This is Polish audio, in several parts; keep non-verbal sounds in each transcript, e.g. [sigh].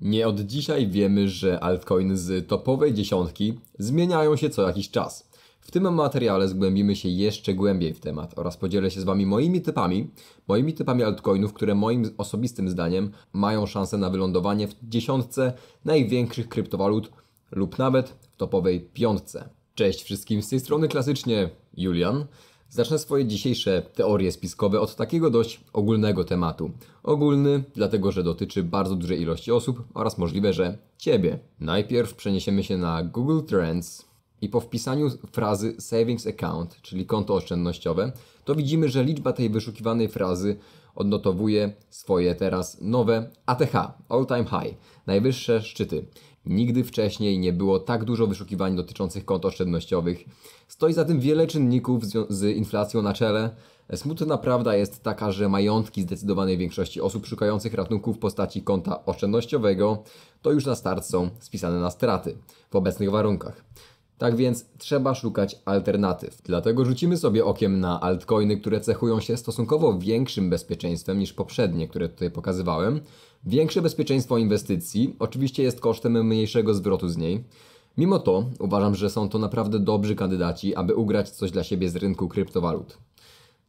Nie od dzisiaj wiemy, że altcoiny z topowej dziesiątki zmieniają się co jakiś czas. W tym materiale zgłębimy się jeszcze głębiej w temat oraz podzielę się z Wami moimi typami, moimi typami altcoinów, które moim osobistym zdaniem mają szansę na wylądowanie w dziesiątce największych kryptowalut lub nawet w topowej piątce. Cześć wszystkim z tej strony klasycznie Julian. Zacznę swoje dzisiejsze teorie spiskowe od takiego dość ogólnego tematu. Ogólny, dlatego że dotyczy bardzo dużej ilości osób oraz możliwe, że Ciebie. Najpierw przeniesiemy się na Google Trends i po wpisaniu frazy Savings Account, czyli konto oszczędnościowe, to widzimy, że liczba tej wyszukiwanej frazy odnotowuje swoje teraz nowe ATH, All Time High, najwyższe szczyty. Nigdy wcześniej nie było tak dużo wyszukiwań dotyczących kont oszczędnościowych. Stoi za tym wiele czynników z inflacją na czele. Smutna prawda jest taka, że majątki zdecydowanej większości osób szukających ratunku w postaci konta oszczędnościowego to już na start są spisane na straty w obecnych warunkach. Tak więc trzeba szukać alternatyw. Dlatego rzucimy sobie okiem na altcoiny, które cechują się stosunkowo większym bezpieczeństwem niż poprzednie, które tutaj pokazywałem, Większe bezpieczeństwo inwestycji oczywiście jest kosztem mniejszego zwrotu z niej. Mimo to uważam, że są to naprawdę dobrzy kandydaci, aby ugrać coś dla siebie z rynku kryptowalut.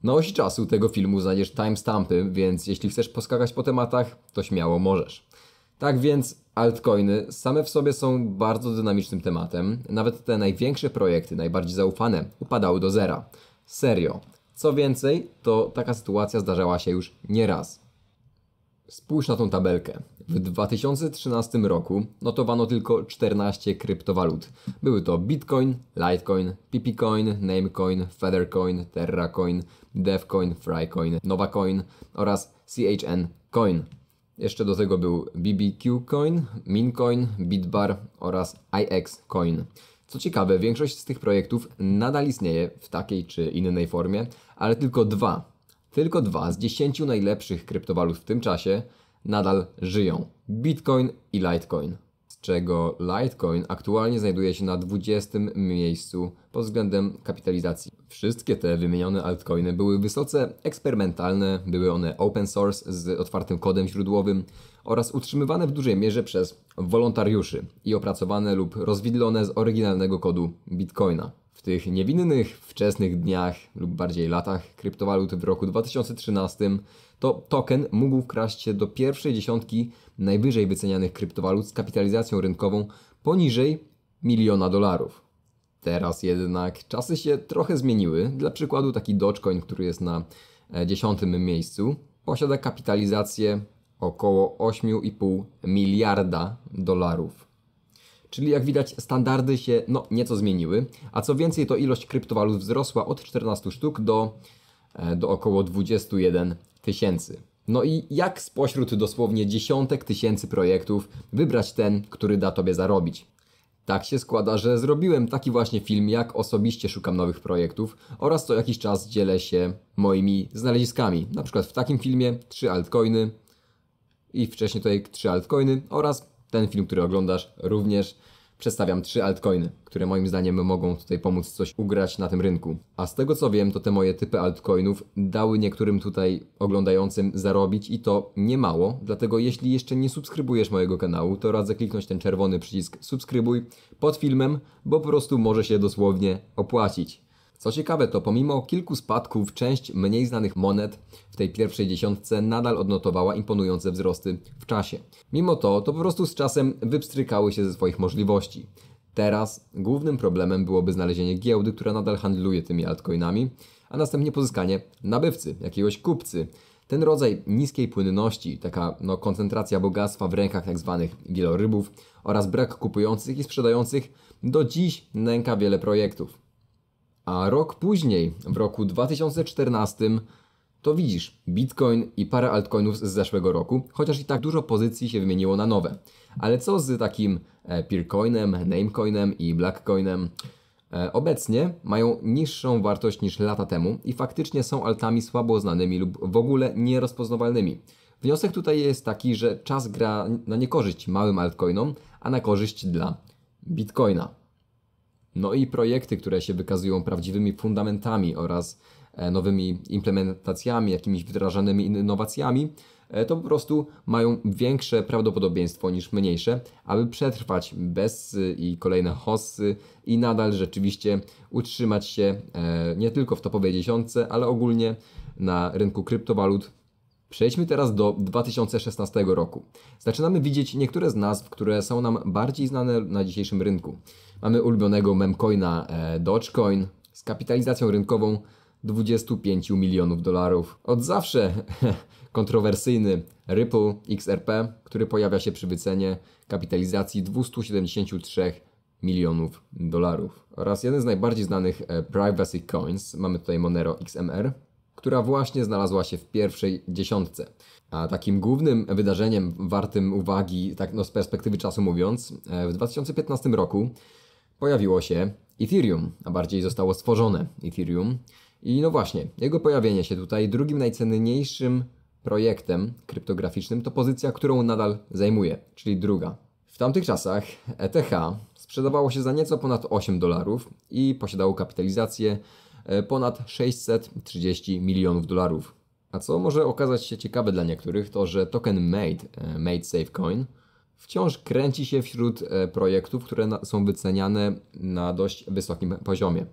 Na osi czasu tego filmu znajdziesz timestampy, więc jeśli chcesz poskakać po tematach, to śmiało możesz. Tak więc altcoiny same w sobie są bardzo dynamicznym tematem. Nawet te największe projekty, najbardziej zaufane, upadały do zera. Serio. Co więcej, to taka sytuacja zdarzała się już nieraz. Spójrz na tą tabelkę. W 2013 roku notowano tylko 14 kryptowalut. Były to Bitcoin, Litecoin, PPCoin, Namecoin, Feathercoin, TerraCoin, DevCoin, Frycoin, NovaCoin oraz CHN Coin. Jeszcze do tego był BBQ Coin, Mincoin, Bitbar oraz IX Coin. Co ciekawe, większość z tych projektów nadal istnieje w takiej czy innej formie, ale tylko dwa tylko dwa z dziesięciu najlepszych kryptowalut w tym czasie nadal żyją: Bitcoin i Litecoin. Z czego Litecoin aktualnie znajduje się na 20 miejscu pod względem kapitalizacji. Wszystkie te wymienione altcoiny były wysoce eksperymentalne, były one open source z otwartym kodem źródłowym oraz utrzymywane w dużej mierze przez wolontariuszy i opracowane lub rozwidlone z oryginalnego kodu Bitcoina. W tych niewinnych, wczesnych dniach lub bardziej latach kryptowalut w roku 2013 to token mógł wkraść się do pierwszej dziesiątki najwyżej wycenianych kryptowalut z kapitalizacją rynkową poniżej miliona dolarów. Teraz jednak czasy się trochę zmieniły. Dla przykładu taki Dogecoin, który jest na e, dziesiątym miejscu, posiada kapitalizację około 8,5 miliarda dolarów. Czyli jak widać standardy się no nieco zmieniły, a co więcej to ilość kryptowalut wzrosła od 14 sztuk do, e, do około 21 tysięcy. No i jak spośród dosłownie dziesiątek tysięcy projektów wybrać ten, który da Tobie zarobić? Tak się składa, że zrobiłem taki właśnie film, jak osobiście szukam nowych projektów oraz co jakiś czas dzielę się moimi znaleziskami. Na przykład w takim filmie trzy altcoiny i wcześniej tutaj trzy altcoiny oraz ten film, który oglądasz, również przedstawiam trzy altcoiny, które moim zdaniem mogą tutaj pomóc coś ugrać na tym rynku. A z tego co wiem, to te moje typy altcoinów dały niektórym tutaj oglądającym zarobić i to niemało, dlatego jeśli jeszcze nie subskrybujesz mojego kanału, to radzę kliknąć ten czerwony przycisk subskrybuj pod filmem, bo po prostu może się dosłownie opłacić. Co ciekawe, to pomimo kilku spadków, część mniej znanych monet w tej pierwszej dziesiątce nadal odnotowała imponujące wzrosty w czasie. Mimo to, to po prostu z czasem wypstrykały się ze swoich możliwości. Teraz głównym problemem byłoby znalezienie giełdy, która nadal handluje tymi altcoinami, a następnie pozyskanie nabywcy, jakiegoś kupcy. Ten rodzaj niskiej płynności, taka no, koncentracja bogactwa w rękach tzw. Tak wielorybów oraz brak kupujących i sprzedających do dziś nęka wiele projektów. A rok później, w roku 2014, to widzisz Bitcoin i parę altcoinów z zeszłego roku, chociaż i tak dużo pozycji się wymieniło na nowe. Ale co z takim e, Peercoinem, Namecoinem i Blackcoinem? E, obecnie mają niższą wartość niż lata temu i faktycznie są altami słabo znanymi lub w ogóle nierozpoznawalnymi. Wniosek tutaj jest taki, że czas gra na niekorzyść małym altcoinom, a na korzyść dla Bitcoina no i projekty, które się wykazują prawdziwymi fundamentami oraz e, nowymi implementacjami, jakimiś wdrażanymi innowacjami, e, to po prostu mają większe prawdopodobieństwo niż mniejsze, aby przetrwać bez i kolejne hossy i nadal rzeczywiście utrzymać się e, nie tylko w topowej dziesiątce, ale ogólnie na rynku kryptowalut. Przejdźmy teraz do 2016 roku. Zaczynamy widzieć niektóre z nazw, które są nam bardziej znane na dzisiejszym rynku. Mamy ulubionego memcoina e, Dogecoin z kapitalizacją rynkową 25 milionów dolarów. Od zawsze [laughs] kontrowersyjny Ripple XRP, który pojawia się przy wycenie kapitalizacji 273 milionów dolarów. Oraz jeden z najbardziej znanych e, privacy coins, mamy tutaj Monero XMR, która właśnie znalazła się w pierwszej dziesiątce. A takim głównym wydarzeniem wartym uwagi, tak no z perspektywy czasu mówiąc, e, w 2015 roku pojawiło się Ethereum, a bardziej zostało stworzone Ethereum. I no właśnie, jego pojawienie się tutaj drugim najcenniejszym projektem kryptograficznym to pozycja, którą nadal zajmuje, czyli druga. W tamtych czasach ETH sprzedawało się za nieco ponad 8 dolarów i posiadało kapitalizację e, ponad 630 milionów dolarów. A co może okazać się ciekawe dla niektórych, to że token Made e, Safe Coin wciąż kręci się wśród e, projektów, które są wyceniane na dość wysokim poziomie.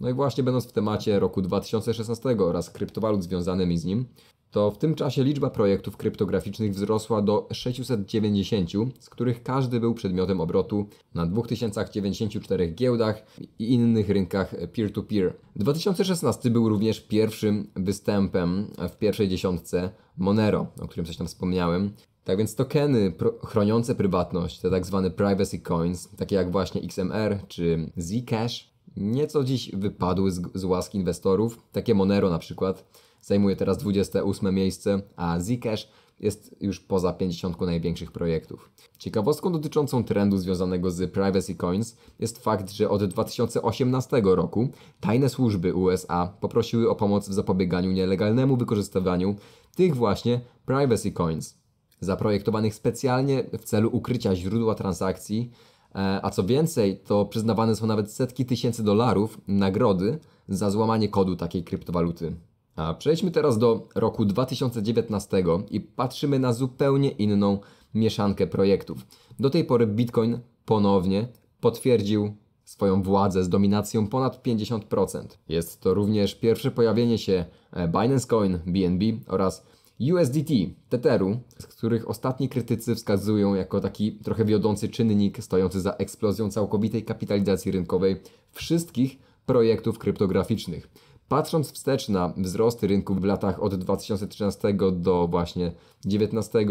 No i właśnie będąc w temacie roku 2016 oraz kryptowalut związanymi z nim, to w tym czasie liczba projektów kryptograficznych wzrosła do 690, z których każdy był przedmiotem obrotu na 2094 giełdach i innych rynkach peer-to-peer. 2016 był również pierwszym występem w pierwszej dziesiątce Monero, o którym coś tam wspomniałem, tak więc tokeny chroniące prywatność, te tak zwane privacy coins, takie jak właśnie XMR czy Zcash, nieco dziś wypadły z, z łask inwestorów. Takie Monero na przykład zajmuje teraz 28 miejsce, a Zcash jest już poza 50 największych projektów. Ciekawostką dotyczącą trendu związanego z privacy coins jest fakt, że od 2018 roku tajne służby USA poprosiły o pomoc w zapobieganiu nielegalnemu wykorzystywaniu tych właśnie privacy coins zaprojektowanych specjalnie w celu ukrycia źródła transakcji, e, a co więcej, to przyznawane są nawet setki tysięcy dolarów nagrody za złamanie kodu takiej kryptowaluty. A przejdźmy teraz do roku 2019 i patrzymy na zupełnie inną mieszankę projektów. Do tej pory Bitcoin ponownie potwierdził swoją władzę z dominacją ponad 50%. Jest to również pierwsze pojawienie się e, Binance Coin, BNB oraz USDT, Tetheru, z których ostatni krytycy wskazują jako taki trochę wiodący czynnik stojący za eksplozją całkowitej kapitalizacji rynkowej wszystkich projektów kryptograficznych. Patrząc wstecz na wzrosty rynków w latach od 2013 do właśnie 2019,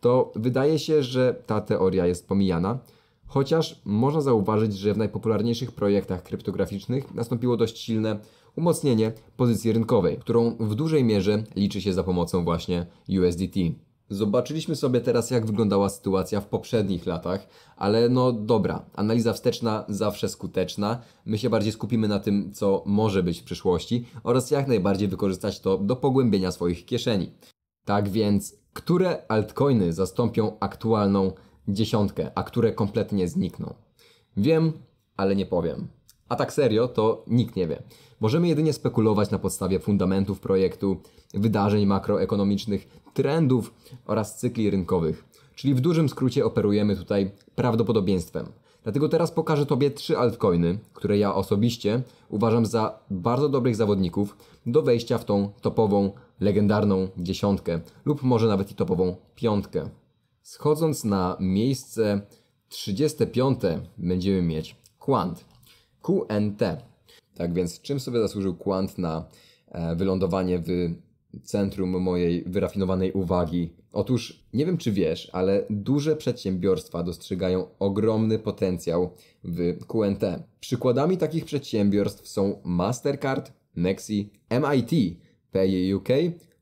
to wydaje się, że ta teoria jest pomijana. Chociaż można zauważyć, że w najpopularniejszych projektach kryptograficznych nastąpiło dość silne umocnienie pozycji rynkowej, którą w dużej mierze liczy się za pomocą właśnie USDT. Zobaczyliśmy sobie teraz, jak wyglądała sytuacja w poprzednich latach, ale no dobra, analiza wsteczna zawsze skuteczna. My się bardziej skupimy na tym, co może być w przyszłości oraz jak najbardziej wykorzystać to do pogłębienia swoich kieszeni. Tak więc, które altcoiny zastąpią aktualną dziesiątkę, a które kompletnie znikną? Wiem, ale nie powiem. A tak serio, to nikt nie wie. Możemy jedynie spekulować na podstawie fundamentów projektu, wydarzeń makroekonomicznych, trendów oraz cykli rynkowych. Czyli w dużym skrócie operujemy tutaj prawdopodobieństwem. Dlatego teraz pokażę Tobie trzy altcoiny, które ja osobiście uważam za bardzo dobrych zawodników do wejścia w tą topową, legendarną dziesiątkę lub może nawet i topową piątkę. Schodząc na miejsce 35 będziemy mieć Quant, QNT. Tak więc czym sobie zasłużył Quant na e, wylądowanie w centrum mojej wyrafinowanej uwagi? Otóż nie wiem, czy wiesz, ale duże przedsiębiorstwa dostrzegają ogromny potencjał w QNT. Przykładami takich przedsiębiorstw są Mastercard, Nexi, MIT, PayUK,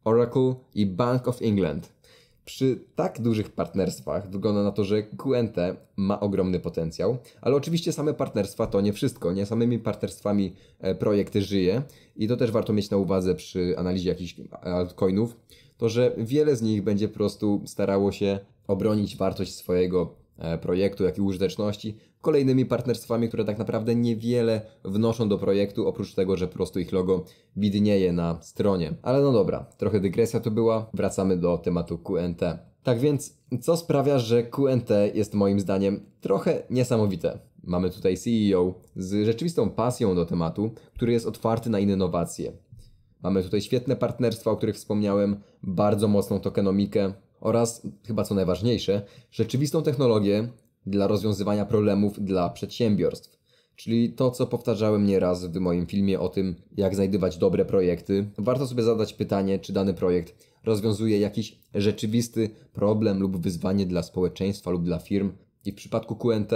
Oracle i Bank of England. Przy tak dużych partnerstwach wygląda na to, że QNT ma ogromny potencjał, ale oczywiście same partnerstwa to nie wszystko. Nie samymi partnerstwami e, projekt żyje i to też warto mieć na uwadze przy analizie jakichś altcoinów, to że wiele z nich będzie po prostu starało się obronić wartość swojego E, projektu, jak i użyteczności, kolejnymi partnerstwami, które tak naprawdę niewiele wnoszą do projektu, oprócz tego, że po prostu ich logo widnieje na stronie. Ale no dobra, trochę dygresja tu była, wracamy do tematu QNT. Tak więc, co sprawia, że QNT jest moim zdaniem trochę niesamowite? Mamy tutaj CEO z rzeczywistą pasją do tematu, który jest otwarty na innowacje. Mamy tutaj świetne partnerstwa, o których wspomniałem, bardzo mocną tokenomikę, oraz, chyba co najważniejsze, rzeczywistą technologię dla rozwiązywania problemów dla przedsiębiorstw. Czyli to, co powtarzałem nieraz w moim filmie o tym, jak znajdywać dobre projekty, warto sobie zadać pytanie, czy dany projekt rozwiązuje jakiś rzeczywisty problem lub wyzwanie dla społeczeństwa lub dla firm. I w przypadku QNT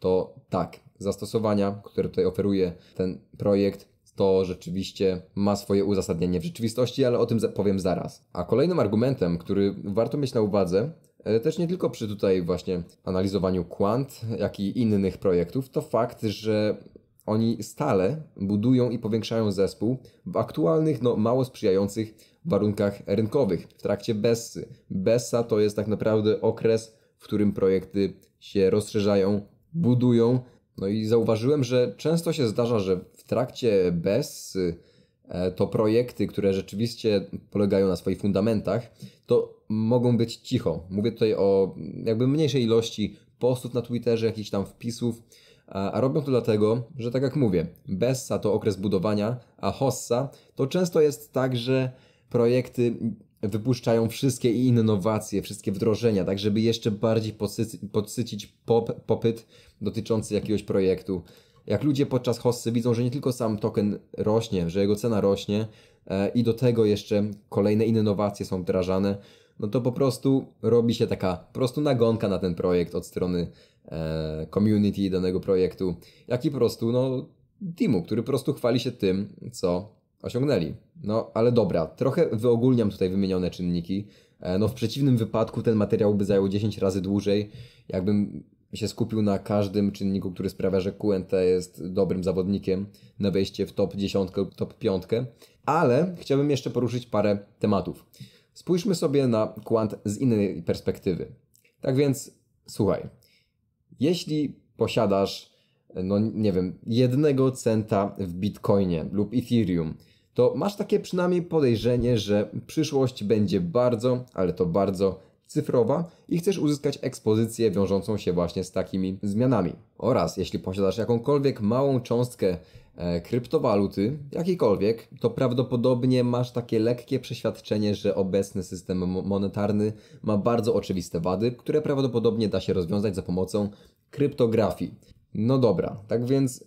to tak, zastosowania, które tutaj oferuje ten projekt, to rzeczywiście ma swoje uzasadnienie w rzeczywistości, ale o tym powiem zaraz. A kolejnym argumentem, który warto mieć na uwadze, e, też nie tylko przy tutaj właśnie analizowaniu Quant, jak i innych projektów, to fakt, że oni stale budują i powiększają zespół w aktualnych, no mało sprzyjających warunkach rynkowych w trakcie Bessy. Bessa to jest tak naprawdę okres, w którym projekty się rozszerzają, budują no i zauważyłem, że często się zdarza, że w trakcie bez y, e, to projekty, które rzeczywiście polegają na swoich fundamentach, to mogą być cicho. Mówię tutaj o mm, jakby mniejszej ilości postów na Twitterze, jakichś tam wpisów, a robią to dlatego, że tak jak mówię, Bessa to okres budowania, a Hossa to często jest tak, że projekty wypuszczają wszystkie innowacje, wszystkie wdrożenia, tak żeby jeszcze bardziej podsycić pop, popyt dotyczący jakiegoś projektu. Jak ludzie podczas hossy widzą, że nie tylko sam token rośnie, że jego cena rośnie e, i do tego jeszcze kolejne innowacje są wdrażane, no to po prostu robi się taka po prostu nagonka na ten projekt od strony e, community danego projektu, jak i po prostu no, teamu, który po prostu chwali się tym, co Osiągnęli. No, ale dobra, trochę wyogólniam tutaj wymienione czynniki. E, no, w przeciwnym wypadku ten materiał by zajął 10 razy dłużej, jakbym się skupił na każdym czynniku, który sprawia, że QNT jest dobrym zawodnikiem na wejście w top 10 lub top 5. Ale chciałbym jeszcze poruszyć parę tematów. Spójrzmy sobie na quant z innej perspektywy. Tak więc, słuchaj, jeśli posiadasz, e, no nie wiem, jednego centa w Bitcoinie lub Ethereum, to masz takie przynajmniej podejrzenie, że przyszłość będzie bardzo, ale to bardzo cyfrowa i chcesz uzyskać ekspozycję wiążącą się właśnie z takimi zmianami. Oraz jeśli posiadasz jakąkolwiek małą cząstkę e, kryptowaluty, jakiejkolwiek, to prawdopodobnie masz takie lekkie przeświadczenie, że obecny system monetarny ma bardzo oczywiste wady, które prawdopodobnie da się rozwiązać za pomocą kryptografii. No dobra, tak więc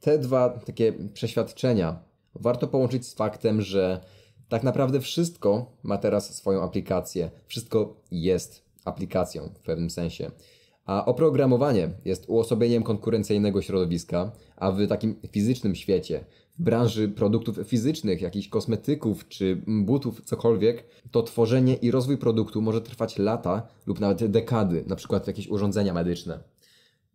te dwa takie przeświadczenia warto połączyć z faktem, że tak naprawdę wszystko ma teraz swoją aplikację. Wszystko jest aplikacją w pewnym sensie. A oprogramowanie jest uosobieniem konkurencyjnego środowiska, a w takim fizycznym świecie, w branży produktów fizycznych, jakichś kosmetyków czy butów, cokolwiek, to tworzenie i rozwój produktu może trwać lata lub nawet dekady, na przykład jakieś urządzenia medyczne.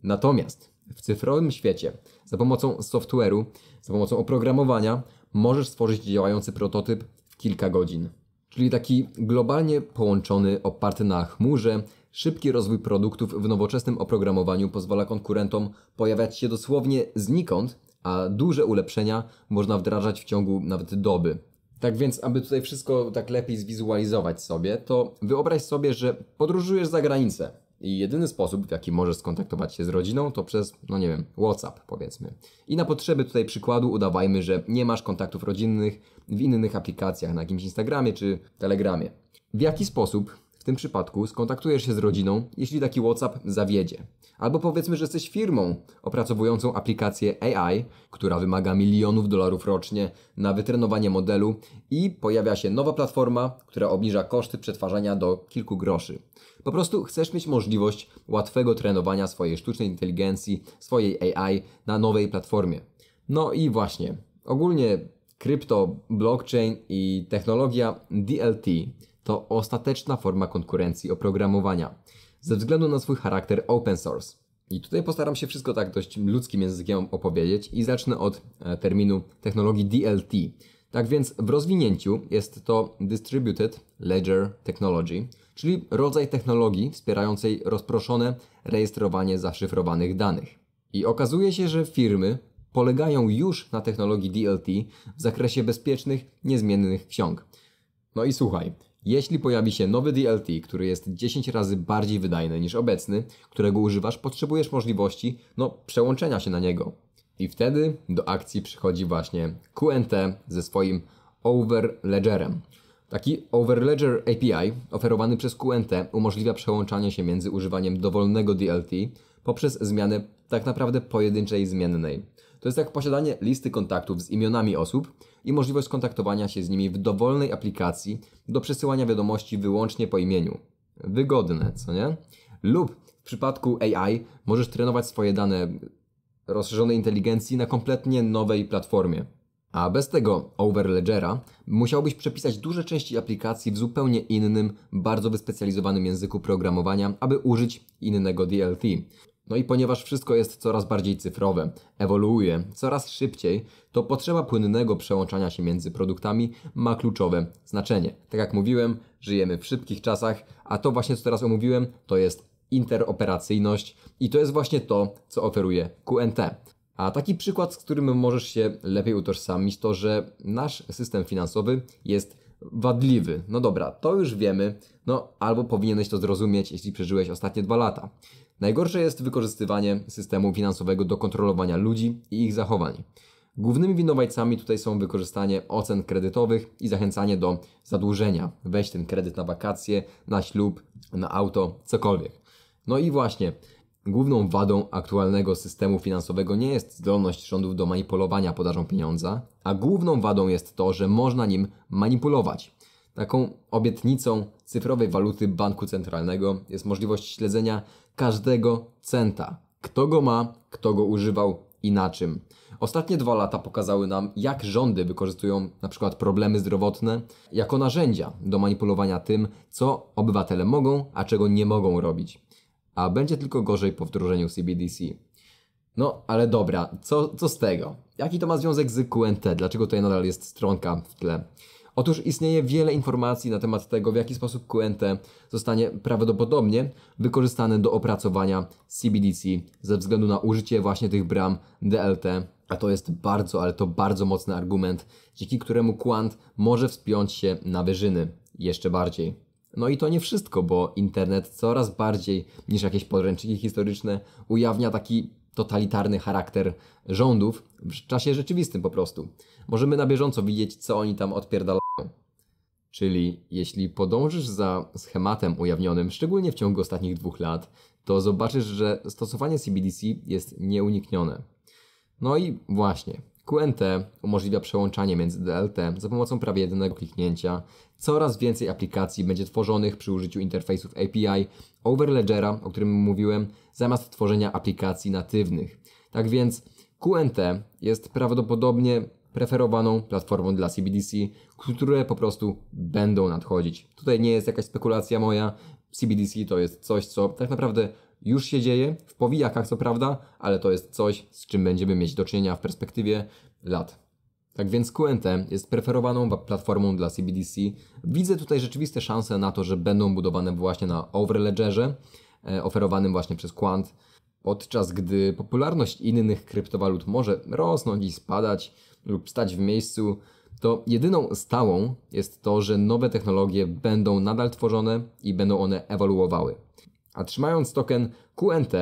Natomiast w cyfrowym świecie za pomocą software'u, za pomocą oprogramowania możesz stworzyć działający prototyp w kilka godzin. Czyli taki globalnie połączony, oparty na chmurze, szybki rozwój produktów w nowoczesnym oprogramowaniu pozwala konkurentom pojawiać się dosłownie znikąd, a duże ulepszenia można wdrażać w ciągu nawet doby. Tak więc, aby tutaj wszystko tak lepiej zwizualizować sobie, to wyobraź sobie, że podróżujesz za granicę. I jedyny sposób, w jaki możesz skontaktować się z rodziną, to przez, no nie wiem, WhatsApp powiedzmy. I na potrzeby tutaj przykładu udawajmy, że nie masz kontaktów rodzinnych w innych aplikacjach, na jakimś Instagramie czy Telegramie. W jaki sposób tym przypadku skontaktujesz się z rodziną, jeśli taki WhatsApp zawiedzie. Albo powiedzmy, że jesteś firmą opracowującą aplikację AI, która wymaga milionów dolarów rocznie na wytrenowanie modelu i pojawia się nowa platforma, która obniża koszty przetwarzania do kilku groszy. Po prostu chcesz mieć możliwość łatwego trenowania swojej sztucznej inteligencji, swojej AI na nowej platformie. No i właśnie, ogólnie krypto, blockchain i technologia DLT to ostateczna forma konkurencji oprogramowania ze względu na swój charakter open source. I tutaj postaram się wszystko tak dość ludzkim językiem opowiedzieć i zacznę od e, terminu technologii DLT. Tak więc w rozwinięciu jest to Distributed Ledger Technology, czyli rodzaj technologii wspierającej rozproszone rejestrowanie zaszyfrowanych danych. I okazuje się, że firmy polegają już na technologii DLT w zakresie bezpiecznych, niezmiennych ksiąg. No i słuchaj, jeśli pojawi się nowy DLT, który jest 10 razy bardziej wydajny niż obecny, którego używasz, potrzebujesz możliwości no, przełączenia się na niego. I wtedy do akcji przychodzi właśnie QNT ze swoim Overledgerem. Taki Overledger API oferowany przez QNT umożliwia przełączanie się między używaniem dowolnego DLT poprzez zmianę tak naprawdę pojedynczej zmiennej to jest jak posiadanie listy kontaktów z imionami osób i możliwość skontaktowania się z nimi w dowolnej aplikacji do przesyłania wiadomości wyłącznie po imieniu. Wygodne, co nie? Lub w przypadku AI możesz trenować swoje dane rozszerzonej inteligencji na kompletnie nowej platformie. A bez tego overledgera musiałbyś przepisać duże części aplikacji w zupełnie innym, bardzo wyspecjalizowanym języku programowania, aby użyć innego DLT. No i ponieważ wszystko jest coraz bardziej cyfrowe, ewoluuje coraz szybciej, to potrzeba płynnego przełączania się między produktami ma kluczowe znaczenie. Tak jak mówiłem, żyjemy w szybkich czasach, a to właśnie co teraz omówiłem, to jest interoperacyjność i to jest właśnie to, co oferuje QNT. A taki przykład, z którym możesz się lepiej utożsamić, to że nasz system finansowy jest wadliwy. No dobra, to już wiemy, no albo powinieneś to zrozumieć, jeśli przeżyłeś ostatnie dwa lata. Najgorsze jest wykorzystywanie systemu finansowego do kontrolowania ludzi i ich zachowań. Głównymi winowajcami tutaj są wykorzystanie ocen kredytowych i zachęcanie do zadłużenia. Weź ten kredyt na wakacje, na ślub, na auto, cokolwiek. No i właśnie, główną wadą aktualnego systemu finansowego nie jest zdolność rządów do manipulowania podażą pieniądza, a główną wadą jest to, że można nim manipulować. Taką obietnicą cyfrowej waluty banku centralnego jest możliwość śledzenia każdego centa. Kto go ma, kto go używał i na czym. Ostatnie dwa lata pokazały nam, jak rządy wykorzystują na przykład problemy zdrowotne jako narzędzia do manipulowania tym, co obywatele mogą, a czego nie mogą robić. A będzie tylko gorzej po wdrożeniu CBDC. No, ale dobra, co, co z tego? Jaki to ma związek z QNT? Dlaczego tutaj nadal jest stronka w tle? Otóż istnieje wiele informacji na temat tego, w jaki sposób QNT zostanie prawdopodobnie wykorzystany do opracowania CBDC ze względu na użycie właśnie tych bram DLT, a to jest bardzo, ale to bardzo mocny argument, dzięki któremu Quant może wspiąć się na wyżyny jeszcze bardziej. No i to nie wszystko, bo internet coraz bardziej niż jakieś podręczniki historyczne ujawnia taki totalitarny charakter rządów w czasie rzeczywistym po prostu. Możemy na bieżąco widzieć, co oni tam odpierdalają Czyli jeśli podążysz za schematem ujawnionym, szczególnie w ciągu ostatnich dwóch lat, to zobaczysz, że stosowanie CBDC jest nieuniknione. No i właśnie, QNT umożliwia przełączanie między DLT za pomocą prawie jednego kliknięcia. Coraz więcej aplikacji będzie tworzonych przy użyciu interfejsów API Overledgera, o którym mówiłem, zamiast tworzenia aplikacji natywnych. Tak więc QNT jest prawdopodobnie preferowaną platformą dla CBDC, które po prostu będą nadchodzić. Tutaj nie jest jakaś spekulacja moja. CBDC to jest coś, co tak naprawdę już się dzieje, w powijakach co prawda, ale to jest coś, z czym będziemy mieć do czynienia w perspektywie lat. Tak więc QNT jest preferowaną platformą dla CBDC. Widzę tutaj rzeczywiste szanse na to, że będą budowane właśnie na Overledgerze, e, oferowanym właśnie przez Quant. Podczas gdy popularność innych kryptowalut może rosnąć i spadać lub stać w miejscu, to jedyną stałą jest to, że nowe technologie będą nadal tworzone i będą one ewoluowały. A trzymając token QNT,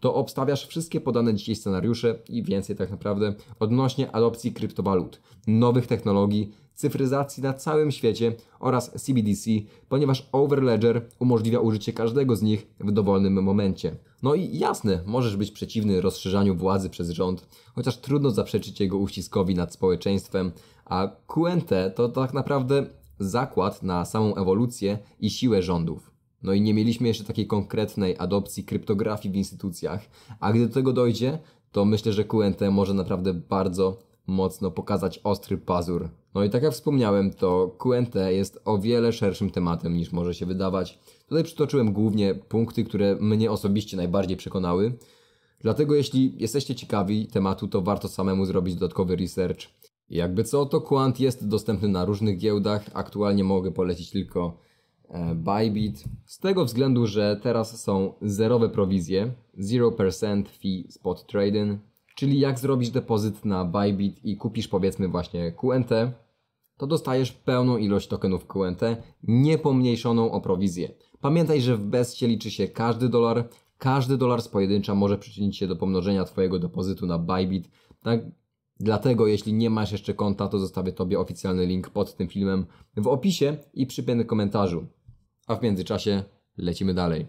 to obstawiasz wszystkie podane dzisiaj scenariusze i więcej tak naprawdę odnośnie adopcji kryptowalut, nowych technologii, cyfryzacji na całym świecie oraz CBDC, ponieważ Overledger umożliwia użycie każdego z nich w dowolnym momencie. No i jasne, możesz być przeciwny rozszerzaniu władzy przez rząd, chociaż trudno zaprzeczyć jego uściskowi nad społeczeństwem, a QNT to tak naprawdę zakład na samą ewolucję i siłę rządów. No i nie mieliśmy jeszcze takiej konkretnej adopcji kryptografii w instytucjach, a gdy do tego dojdzie, to myślę, że QNT może naprawdę bardzo mocno pokazać ostry pazur. No i tak jak wspomniałem, to QNT jest o wiele szerszym tematem niż może się wydawać. Tutaj przytoczyłem głównie punkty, które mnie osobiście najbardziej przekonały. Dlatego jeśli jesteście ciekawi tematu, to warto samemu zrobić dodatkowy research jakby co, to Quant jest dostępny na różnych giełdach. Aktualnie mogę polecić tylko e, Bybit. Z tego względu, że teraz są zerowe prowizje, 0% fee spot trading, czyli jak zrobisz depozyt na Bybit i kupisz powiedzmy właśnie QNT, to dostajesz pełną ilość tokenów QNT, niepomniejszoną o prowizję. Pamiętaj, że w bezcie liczy się każdy dolar, każdy dolar z pojedyncza może przyczynić się do pomnożenia Twojego depozytu na Bybit, tak Dlatego jeśli nie masz jeszcze konta, to zostawię Tobie oficjalny link pod tym filmem w opisie i przypięty komentarzu. A w międzyczasie lecimy dalej.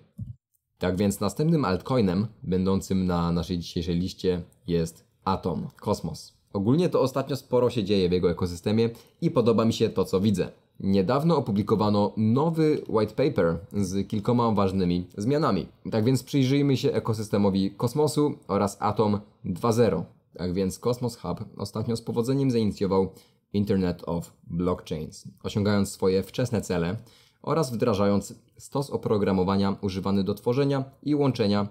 Tak więc następnym altcoinem będącym na naszej dzisiejszej liście jest Atom, Kosmos. Ogólnie to ostatnio sporo się dzieje w jego ekosystemie i podoba mi się to, co widzę. Niedawno opublikowano nowy white paper z kilkoma ważnymi zmianami. Tak więc przyjrzyjmy się ekosystemowi kosmosu oraz Atom 2.0. Tak więc Cosmos Hub ostatnio z powodzeniem zainicjował Internet of Blockchains, osiągając swoje wczesne cele oraz wdrażając stos oprogramowania używany do tworzenia i łączenia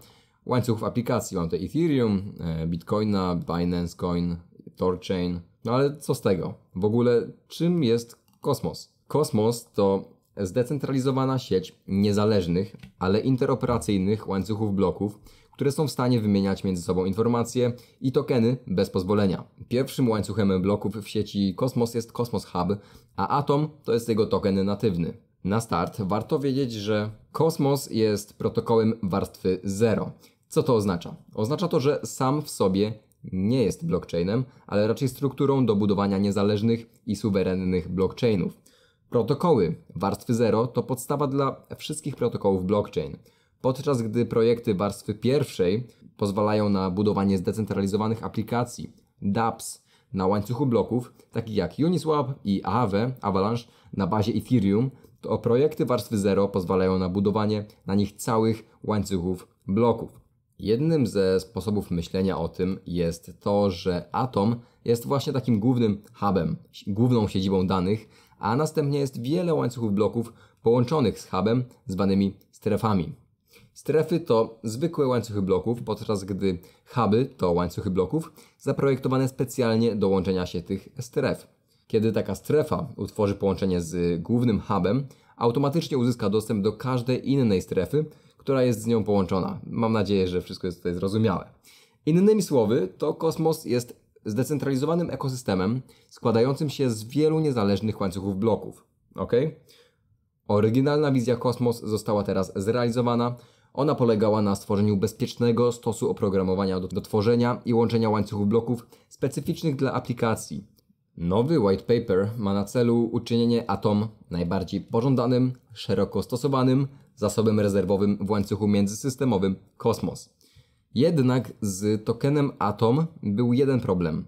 łańcuchów aplikacji. Mam tutaj Ethereum, e, Bitcoina, Binance Coin, Torchain. No ale co z tego? W ogóle czym jest Kosmos? Kosmos to zdecentralizowana sieć niezależnych, ale interoperacyjnych łańcuchów bloków, które są w stanie wymieniać między sobą informacje i tokeny bez pozwolenia. Pierwszym łańcuchem bloków w sieci Cosmos jest Cosmos Hub, a Atom to jest jego token natywny. Na start warto wiedzieć, że Cosmos jest protokołem warstwy 0. Co to oznacza? Oznacza to, że sam w sobie nie jest blockchainem, ale raczej strukturą do budowania niezależnych i suwerennych blockchainów. Protokoły warstwy 0 to podstawa dla wszystkich protokołów blockchain podczas gdy projekty warstwy pierwszej pozwalają na budowanie zdecentralizowanych aplikacji dApps na łańcuchu bloków, takich jak Uniswap i Aave, Avalanche na bazie Ethereum, to projekty warstwy 0 pozwalają na budowanie na nich całych łańcuchów bloków. Jednym ze sposobów myślenia o tym jest to, że Atom jest właśnie takim głównym hubem, główną siedzibą danych, a następnie jest wiele łańcuchów bloków połączonych z hubem zwanymi strefami. Strefy to zwykłe łańcuchy bloków, podczas gdy huby to łańcuchy bloków zaprojektowane specjalnie do łączenia się tych stref. Kiedy taka strefa utworzy połączenie z głównym hubem, automatycznie uzyska dostęp do każdej innej strefy, która jest z nią połączona. Mam nadzieję, że wszystko jest tutaj zrozumiałe. Innymi słowy, to kosmos jest zdecentralizowanym ekosystemem składającym się z wielu niezależnych łańcuchów bloków. Ok? Oryginalna wizja kosmos została teraz zrealizowana, ona polegała na stworzeniu bezpiecznego stosu oprogramowania do, do tworzenia i łączenia łańcuchów bloków specyficznych dla aplikacji. Nowy white paper ma na celu uczynienie Atom najbardziej pożądanym, szeroko stosowanym zasobem rezerwowym w łańcuchu międzysystemowym Kosmos. Jednak z tokenem Atom był jeden problem.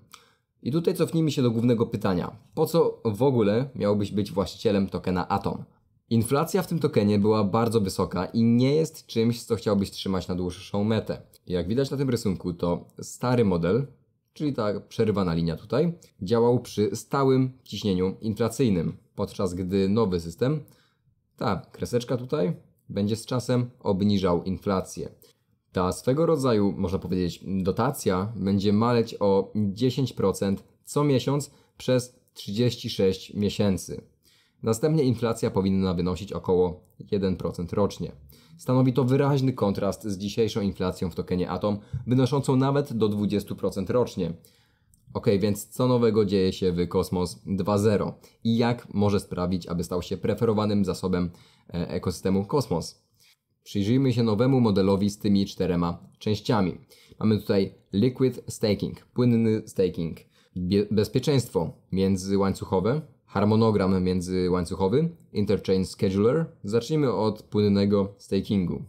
I tutaj cofnijmy się do głównego pytania. Po co w ogóle miałbyś być właścicielem tokena Atom? Inflacja w tym tokenie była bardzo wysoka i nie jest czymś, co chciałbyś trzymać na dłuższą metę. Jak widać na tym rysunku, to stary model, czyli ta przerywana linia tutaj, działał przy stałym ciśnieniu inflacyjnym, podczas gdy nowy system, ta kreseczka tutaj, będzie z czasem obniżał inflację. Ta swego rodzaju, można powiedzieć, dotacja będzie maleć o 10% co miesiąc przez 36 miesięcy. Następnie inflacja powinna wynosić około 1% rocznie. Stanowi to wyraźny kontrast z dzisiejszą inflacją w tokenie Atom, wynoszącą nawet do 20% rocznie. Ok, więc co nowego dzieje się w Kosmos 2.0 i jak może sprawić, aby stał się preferowanym zasobem e, ekosystemu Kosmos? Przyjrzyjmy się nowemu modelowi z tymi czterema częściami. Mamy tutaj liquid staking, płynny staking, bezpieczeństwo międzyłańcuchowe, harmonogram międzyłańcuchowy, interchange scheduler, zacznijmy od płynnego stakingu.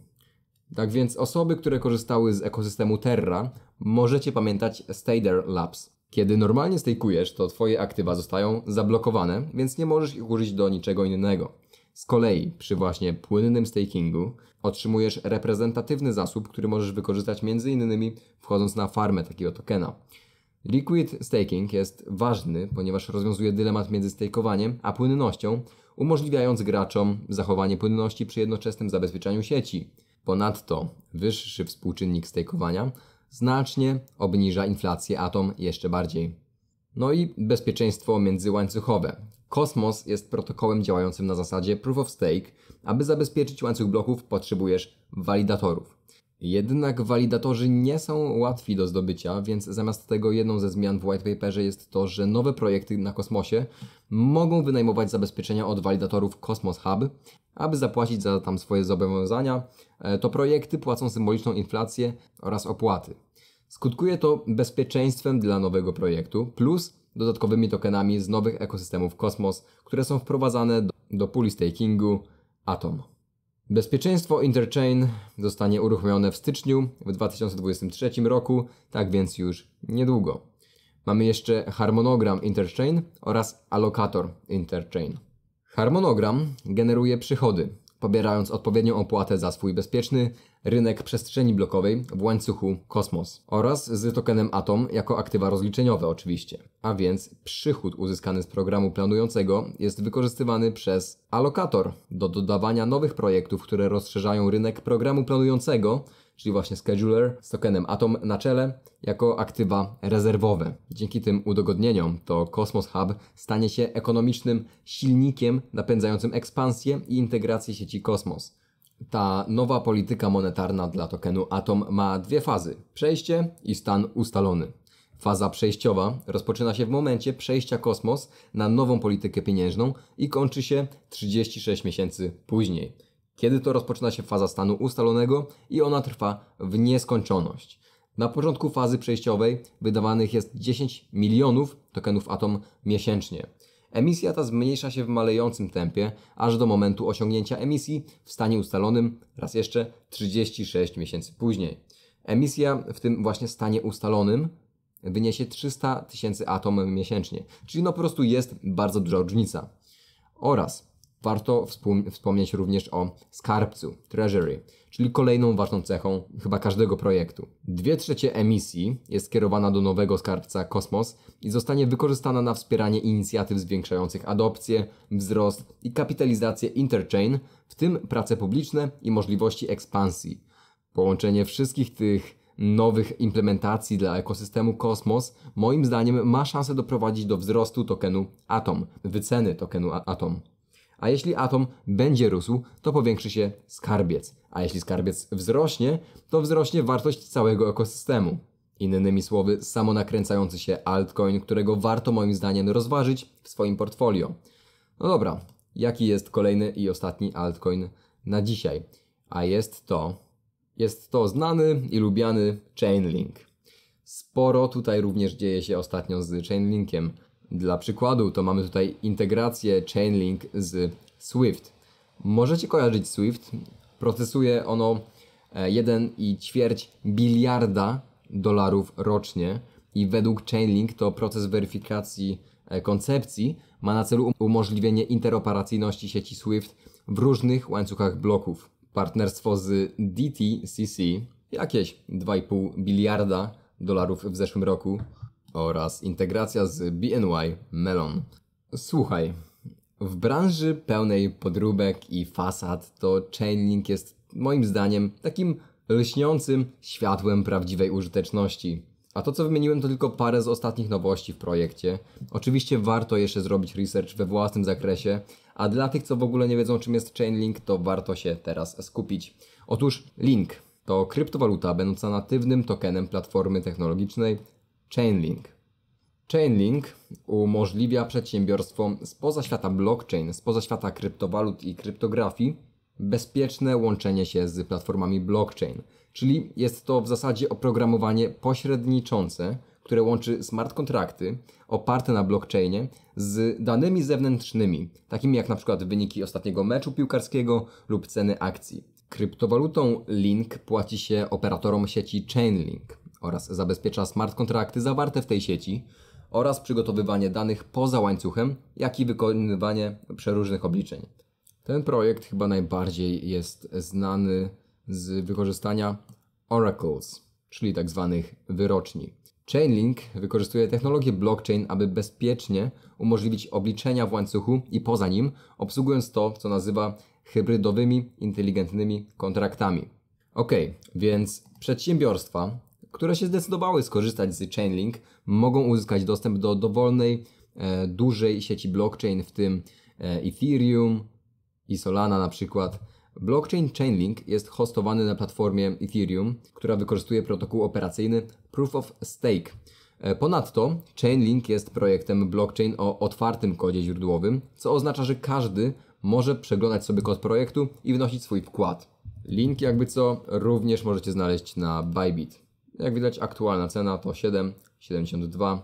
Tak więc osoby, które korzystały z ekosystemu Terra, możecie pamiętać Stader Labs. Kiedy normalnie stakujesz, to twoje aktywa zostają zablokowane, więc nie możesz ich użyć do niczego innego. Z kolei przy właśnie płynnym stakingu otrzymujesz reprezentatywny zasób, który możesz wykorzystać m.in. wchodząc na farmę takiego tokena. Liquid staking jest ważny, ponieważ rozwiązuje dylemat między stakowaniem a płynnością, umożliwiając graczom zachowanie płynności przy jednoczesnym zabezpieczaniu sieci. Ponadto wyższy współczynnik stakowania znacznie obniża inflację atom jeszcze bardziej. No i bezpieczeństwo międzyłańcuchowe. Kosmos jest protokołem działającym na zasadzie proof of stake. Aby zabezpieczyć łańcuch bloków potrzebujesz walidatorów. Jednak walidatorzy nie są łatwi do zdobycia, więc zamiast tego jedną ze zmian w whitepaperze jest to, że nowe projekty na kosmosie mogą wynajmować zabezpieczenia od walidatorów Cosmos Hub, aby zapłacić za tam swoje zobowiązania. E, to projekty płacą symboliczną inflację oraz opłaty. Skutkuje to bezpieczeństwem dla nowego projektu plus dodatkowymi tokenami z nowych ekosystemów Kosmos, które są wprowadzane do puli stakingu Atom. Bezpieczeństwo Interchain zostanie uruchomione w styczniu w 2023 roku, tak więc już niedługo. Mamy jeszcze harmonogram Interchain oraz alokator Interchain. Harmonogram generuje przychody, pobierając odpowiednią opłatę za swój bezpieczny rynek przestrzeni blokowej w łańcuchu Kosmos oraz z tokenem Atom jako aktywa rozliczeniowe oczywiście. A więc przychód uzyskany z programu planującego jest wykorzystywany przez alokator do dodawania nowych projektów, które rozszerzają rynek programu planującego czyli właśnie scheduler z tokenem Atom na czele, jako aktywa rezerwowe. Dzięki tym udogodnieniom to Cosmos Hub stanie się ekonomicznym silnikiem napędzającym ekspansję i integrację sieci Cosmos. Ta nowa polityka monetarna dla tokenu Atom ma dwie fazy: przejście i stan ustalony. Faza przejściowa rozpoczyna się w momencie przejścia Kosmos na nową politykę pieniężną i kończy się 36 miesięcy później kiedy to rozpoczyna się faza stanu ustalonego i ona trwa w nieskończoność. Na początku fazy przejściowej wydawanych jest 10 milionów tokenów atom miesięcznie. Emisja ta zmniejsza się w malejącym tempie, aż do momentu osiągnięcia emisji w stanie ustalonym raz jeszcze 36 miesięcy później. Emisja w tym właśnie stanie ustalonym wyniesie 300 tysięcy atom miesięcznie, czyli no po prostu jest bardzo duża różnica. Oraz Warto wspomnieć również o skarbcu, treasury, czyli kolejną ważną cechą chyba każdego projektu. Dwie trzecie emisji jest skierowana do nowego skarbca Kosmos i zostanie wykorzystana na wspieranie inicjatyw zwiększających adopcję, wzrost i kapitalizację Interchain, w tym prace publiczne i możliwości ekspansji. Połączenie wszystkich tych nowych implementacji dla ekosystemu Kosmos, moim zdaniem ma szansę doprowadzić do wzrostu tokenu Atom, wyceny tokenu Atom. A jeśli atom będzie rósł, to powiększy się skarbiec. A jeśli skarbiec wzrośnie, to wzrośnie wartość całego ekosystemu. Innymi słowy, samonakręcający się altcoin, którego warto moim zdaniem rozważyć w swoim portfolio. No dobra, jaki jest kolejny i ostatni altcoin na dzisiaj? A jest to jest to znany i lubiany Chainlink. Sporo tutaj również dzieje się ostatnio z Chainlinkiem. Dla przykładu, to mamy tutaj integrację Chainlink z Swift. Możecie kojarzyć Swift. Procesuje ono 1,4 e, biliarda dolarów rocznie i według Chainlink to proces weryfikacji e, koncepcji ma na celu um-, umożliwienie interoperacyjności sieci Swift w różnych łańcuchach bloków. Partnerstwo z DTCC, jakieś 2,5 biliarda dolarów w zeszłym roku, oraz integracja z BNY Melon. Słuchaj, w branży pełnej podróbek i fasad to Chainlink jest moim zdaniem takim lśniącym światłem prawdziwej użyteczności. A to co wymieniłem to tylko parę z ostatnich nowości w projekcie. Oczywiście warto jeszcze zrobić research we własnym zakresie, a dla tych co w ogóle nie wiedzą czym jest Chainlink to warto się teraz skupić. Otóż Link to kryptowaluta będąca natywnym tokenem platformy technologicznej Chainlink. Chainlink umożliwia przedsiębiorstwom spoza świata blockchain, spoza świata kryptowalut i kryptografii bezpieczne łączenie się z platformami blockchain. Czyli jest to w zasadzie oprogramowanie pośredniczące, które łączy smart kontrakty oparte na blockchainie z danymi zewnętrznymi, takimi jak na przykład wyniki ostatniego meczu piłkarskiego lub ceny akcji. Kryptowalutą Link płaci się operatorom sieci Chainlink oraz zabezpiecza smart kontrakty zawarte w tej sieci oraz przygotowywanie danych poza łańcuchem, jak i wykonywanie przeróżnych obliczeń. Ten projekt chyba najbardziej jest znany z wykorzystania oracles, czyli tak zwanych wyroczni. Chainlink wykorzystuje technologię blockchain, aby bezpiecznie umożliwić obliczenia w łańcuchu i poza nim, obsługując to, co nazywa hybrydowymi, inteligentnymi kontraktami. Ok, więc przedsiębiorstwa które się zdecydowały skorzystać z Chainlink, mogą uzyskać dostęp do dowolnej, e, dużej sieci blockchain, w tym e, Ethereum i Solana na przykład. Blockchain Chainlink jest hostowany na platformie Ethereum, która wykorzystuje protokół operacyjny Proof of Stake. E, ponadto Chainlink jest projektem blockchain o otwartym kodzie źródłowym, co oznacza, że każdy może przeglądać sobie kod projektu i wnosić swój wkład. Link jakby co również możecie znaleźć na Bybit. Jak widać aktualna cena to 7,72.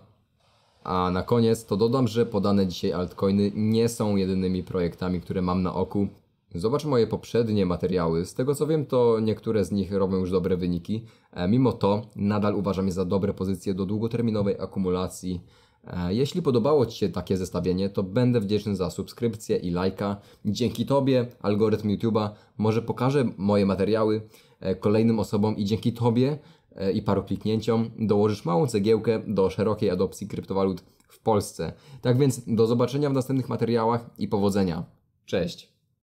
A na koniec to dodam, że podane dzisiaj altcoiny nie są jedynymi projektami, które mam na oku. Zobacz moje poprzednie materiały. Z tego co wiem, to niektóre z nich robią już dobre wyniki. E, mimo to nadal uważam je za dobre pozycje do długoterminowej akumulacji. E, jeśli podobało Ci się takie zestawienie, to będę wdzięczny za subskrypcję i lajka. Dzięki Tobie algorytm YouTube'a może pokaże moje materiały e, kolejnym osobom i dzięki Tobie E, i paru kliknięciom dołożysz małą cegiełkę do szerokiej adopcji kryptowalut w Polsce. Tak więc do zobaczenia w następnych materiałach i powodzenia. Cześć!